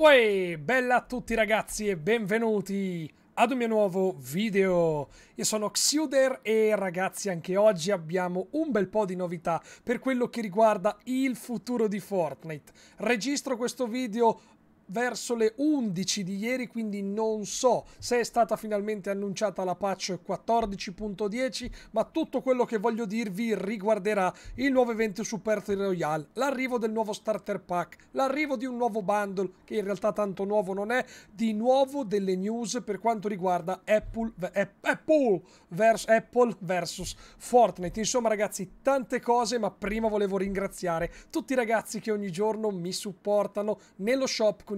Uè, bella a tutti ragazzi e benvenuti ad un mio nuovo video. Io sono Xuder e ragazzi anche oggi abbiamo un bel po' di novità per quello che riguarda il futuro di Fortnite. Registro questo video verso le 11 di ieri, quindi non so se è stata finalmente annunciata la patch 14.10, ma tutto quello che voglio dirvi riguarderà il nuovo evento Super Perth Royale, l'arrivo del nuovo starter pack, l'arrivo di un nuovo bundle, che in realtà tanto nuovo non è, di nuovo delle news per quanto riguarda Apple, Apple, vers, Apple versus Fortnite. Insomma ragazzi, tante cose, ma prima volevo ringraziare tutti i ragazzi che ogni giorno mi supportano nello shop con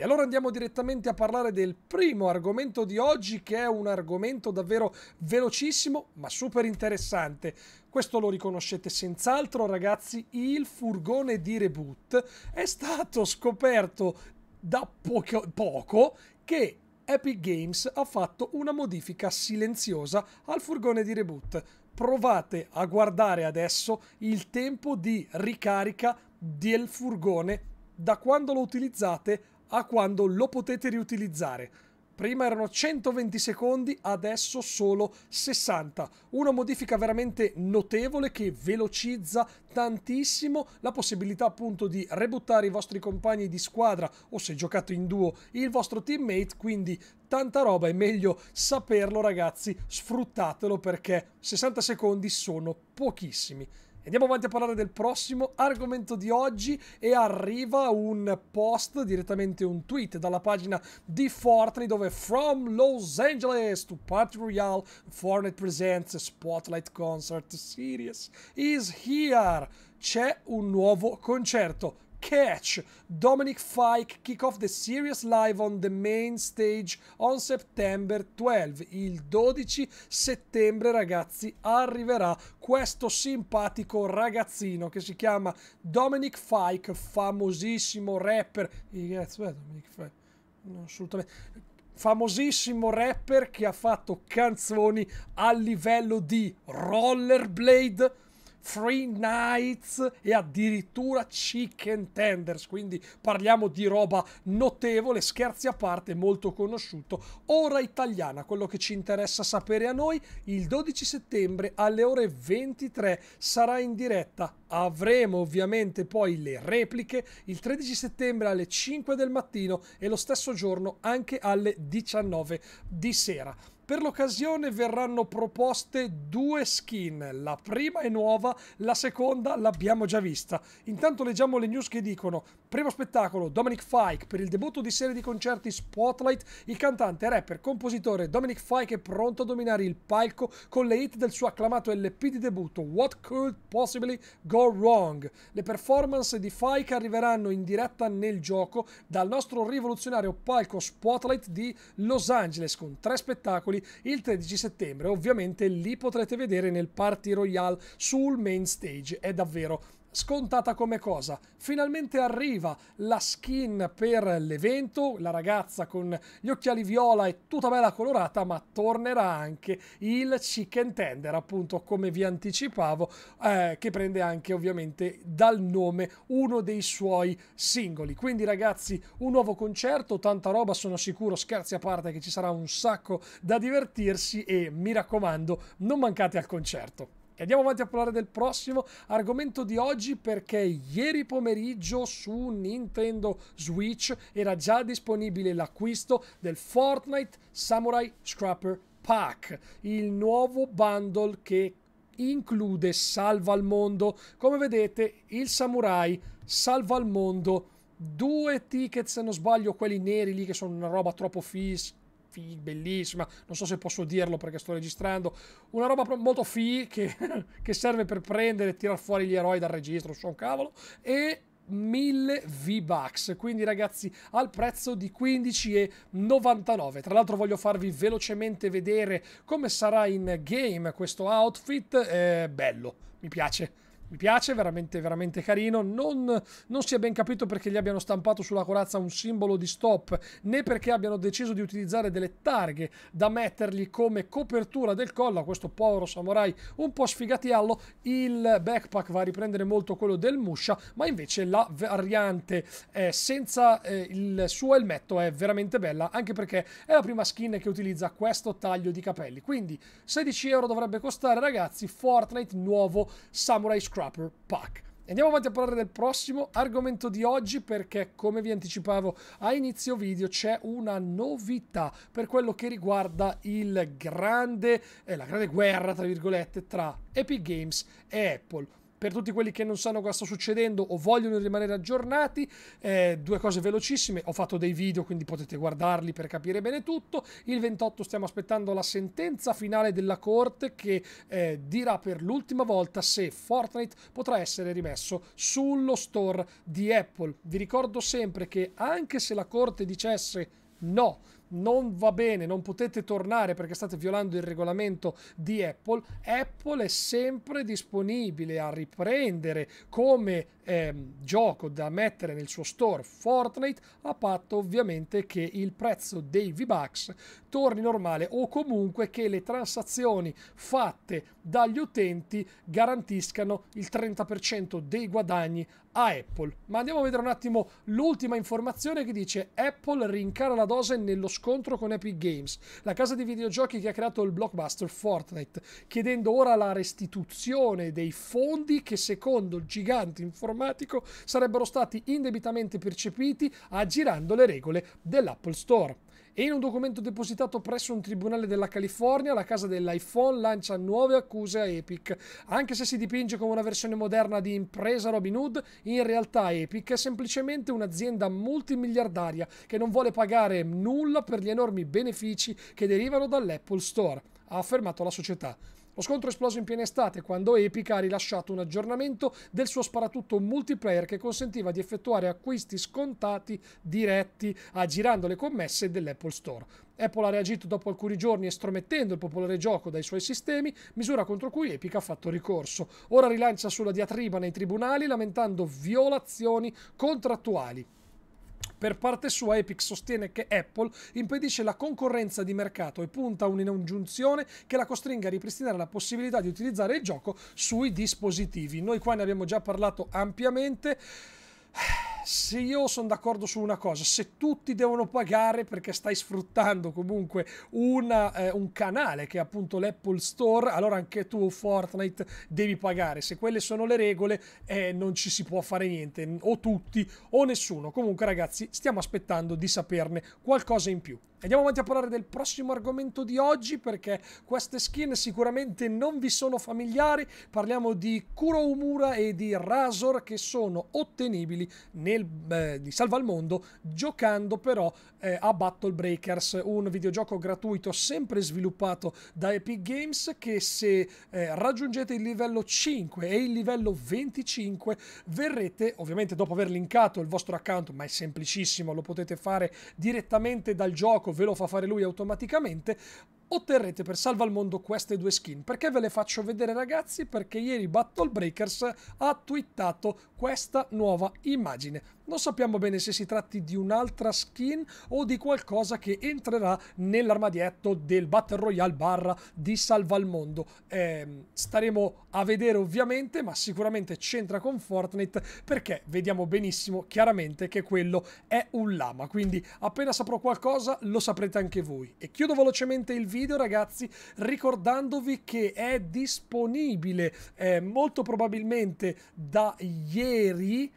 E allora andiamo direttamente a parlare del primo argomento di oggi, che è un argomento davvero velocissimo ma super interessante. Questo lo riconoscete senz'altro, ragazzi. Il furgone di reboot è stato scoperto da poco, poco che Epic Games ha fatto una modifica silenziosa al furgone di reboot. Provate a guardare adesso il tempo di ricarica del furgone da quando lo utilizzate a quando lo potete riutilizzare. Prima erano 120 secondi, adesso solo 60. Una modifica veramente notevole che velocizza tantissimo la possibilità appunto di rebuttare i vostri compagni di squadra o se giocato in duo il vostro teammate, quindi tanta roba, è meglio saperlo ragazzi, sfruttatelo perché 60 secondi sono pochissimi. Andiamo avanti a parlare del prossimo argomento di oggi e arriva un post, direttamente un tweet dalla pagina di Fortnite dove From Los Angeles to Party Royale Fortnite presents a Spotlight Concert Series is here. C'è un nuovo concerto catch Dominic Fike kick off the series live on the main stage on September 12 il 12 settembre ragazzi arriverà questo simpatico ragazzino che si chiama Dominic Fike famosissimo rapper assolutamente famosissimo rapper che ha fatto canzoni a livello di rollerblade Free Nights e addirittura Chicken Tenders, quindi parliamo di roba notevole, scherzi a parte, molto conosciuto. Ora italiana, quello che ci interessa sapere a noi, il 12 settembre alle ore 23 sarà in diretta. Avremo ovviamente poi le repliche il 13 settembre alle 5 del mattino e lo stesso giorno anche alle 19 di sera. Per l'occasione verranno proposte due skin, la prima è nuova, la seconda l'abbiamo già vista. Intanto leggiamo le news che dicono, primo spettacolo Dominic Fike per il debutto di serie di concerti Spotlight, il cantante, rapper, compositore Dominic Fike è pronto a dominare il palco con le hit del suo acclamato LP di debutto What Could Possibly Go Wrong. Le performance di Fike arriveranno in diretta nel gioco dal nostro rivoluzionario palco Spotlight di Los Angeles con tre spettacoli giocatori il 13 settembre. Ovviamente li potrete vedere nel Party Royale sul main stage. È davvero scontata come cosa. Finalmente arriva la skin per l'evento, la ragazza con gli occhiali viola e tutta bella colorata, ma tornerà anche il chicken tender, appunto come vi anticipavo, eh, che prende anche ovviamente dal nome uno dei suoi singoli. Quindi ragazzi, un nuovo concerto, tanta roba, sono sicuro, scherzi a parte che ci sarà un sacco da divertirsi e mi raccomando, non mancate al concerto. Andiamo avanti a parlare del prossimo argomento di oggi perché ieri pomeriggio su Nintendo Switch era già disponibile l'acquisto del Fortnite Samurai Scrapper Pack, il nuovo bundle che include Salva al Mondo. Come vedete, il Samurai Salva al Mondo due ticket se non sbaglio quelli neri lì che sono una roba troppo fisica fi- bellissima, non so se posso dirlo perché sto registrando, una roba molto fi che, che serve per prendere e tirar fuori gli eroi dal registro, so un cavolo, e 1000 V-Bucks, quindi ragazzi al prezzo di 15,99. Tra l'altro voglio farvi velocemente vedere come sarà in game questo outfit, eh, bello, mi piace mi piace, veramente, veramente carino. Non, non, si è ben capito perché gli abbiano stampato sulla corazza un simbolo di stop, né perché abbiano deciso di utilizzare delle targhe da mettergli come copertura del collo a questo povero samurai un po' sfigatiallo. Il backpack va a riprendere molto quello del Musha, ma invece la variante eh, senza eh, il suo elmetto è veramente bella, anche perché è la prima skin che utilizza questo taglio di capelli. Quindi 16 euro dovrebbe costare, ragazzi, Fortnite nuovo Samurai Scroll Trapper Pack. Andiamo avanti a parlare del prossimo argomento di oggi perché, come vi anticipavo a inizio video, c'è una novità per quello che riguarda grande, eh, la grande guerra, tra virgolette, tra Epic Games e Apple per tutti quelli che non sanno cosa sta succedendo o vogliono rimanere aggiornati, eh, due cose velocissime, ho fatto dei video quindi potete guardarli per capire bene tutto, il 28 stiamo aspettando la sentenza finale della Corte che eh, dirà per l'ultima volta se Fortnite potrà essere rimesso sullo store di Apple. Vi ricordo sempre che anche se la Corte dicesse no, non va bene, non potete tornare perché state violando il regolamento di Apple, Apple è sempre disponibile a riprendere come ehm, gioco da mettere nel suo store Fortnite, a patto ovviamente che il prezzo dei V-Bucks torni normale o comunque che le transazioni fatte dagli utenti garantiscano il 30% dei guadagni a Apple. Ma andiamo a vedere un attimo l'ultima informazione che dice Apple rincara la dose nello scontro con Epic Games, la casa di videogiochi che ha creato il blockbuster Fortnite, chiedendo ora la restituzione dei fondi che secondo il gigante informatico sarebbero stati indebitamente percepiti aggirando le regole dell'Apple Store. E in un documento depositato presso un tribunale della California, la casa dell'iPhone lancia nuove accuse a Epic. Anche se si dipinge come una versione moderna di impresa Robin Hood, in realtà Epic è semplicemente un'azienda multimiliardaria che non vuole pagare nulla per gli enormi benefici che derivano dall'Apple Store, ha affermato la società. Lo scontro è esploso in piena estate quando Epic ha rilasciato un aggiornamento del suo sparatutto multiplayer che consentiva di effettuare acquisti scontati diretti aggirando le commesse dell'Apple Store. Apple ha reagito dopo alcuni giorni estromettendo il popolare gioco dai suoi sistemi, misura contro cui Epic ha fatto ricorso. Ora rilancia sulla diatriba nei tribunali lamentando violazioni contrattuali. Per parte sua Epic sostiene che Apple impedisce la concorrenza di mercato e punta a un'ingiunzione che la costringa a ripristinare la possibilità di utilizzare il gioco sui dispositivi. Noi qua ne abbiamo già parlato ampiamente se io sono d'accordo su una cosa, se tutti devono pagare perché stai sfruttando comunque una, eh, un canale che è appunto l'Apple Store, allora anche tu Fortnite devi pagare. Se quelle sono le regole, eh, non ci si può fare niente, o tutti o nessuno. Comunque ragazzi, stiamo aspettando di saperne qualcosa in più. Andiamo avanti a parlare del prossimo argomento di oggi perché queste skin sicuramente non vi sono familiari. Parliamo di Kuroumura e di Razor che sono ottenibili nel, eh, di Salva al Mondo giocando però eh, a Battle Breakers, un videogioco gratuito sempre sviluppato da Epic Games che se eh, raggiungete il livello 5 e il livello 25 verrete, ovviamente dopo aver linkato il vostro account, ma è semplicissimo, lo potete fare direttamente dal gioco gioco ve lo fa fare lui automaticamente, otterrete per Salva al Mondo queste due skin. Perché ve le faccio vedere ragazzi? Perché ieri Battle Breakers ha twittato questa nuova immagine. Non sappiamo bene se si tratti di un'altra skin o di qualcosa che entrerà nell'armadietto del Battle Royale barra di Salva al Mondo. Eh, staremo a vedere ovviamente, ma sicuramente c'entra con Fortnite perché vediamo benissimo chiaramente che quello è un lama. Quindi appena saprò qualcosa lo saprete anche voi. E chiudo velocemente il video ragazzi ricordandovi che è disponibile eh, molto probabilmente da ieri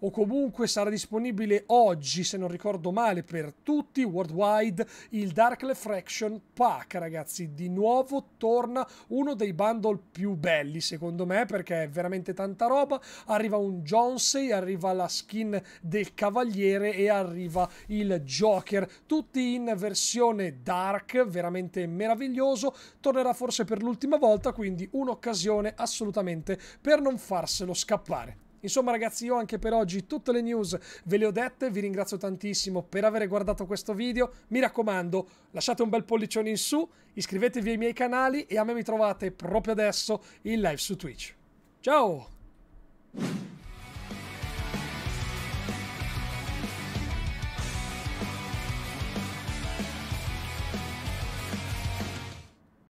o comunque sarà disponibile oggi, se non ricordo male, per tutti worldwide il Dark Refraction Pack, ragazzi. Di nuovo torna uno dei bundle più belli, secondo me, perché è veramente tanta roba. Arriva un Jonsei, arriva la skin del Cavaliere e arriva il Joker, tutti in versione dark, veramente meraviglioso. Tornerà forse per l'ultima volta, quindi un'occasione assolutamente per non farselo scappare. Insomma ragazzi io anche per oggi tutte le news ve le ho dette, vi ringrazio tantissimo per aver guardato questo video, mi raccomando lasciate un bel pollicione in su, iscrivetevi ai miei canali e a me mi trovate proprio adesso in live su Twitch. Ciao!